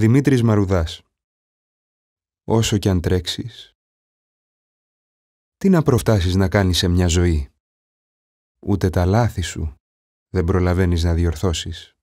Δημήτρης Μαρουδάς Όσο κι αν τρέξεις Τι να προφτάσεις να κάνεις σε μια ζωή Ούτε τα λάθη σου δεν προλαβαίνεις να διορθώσεις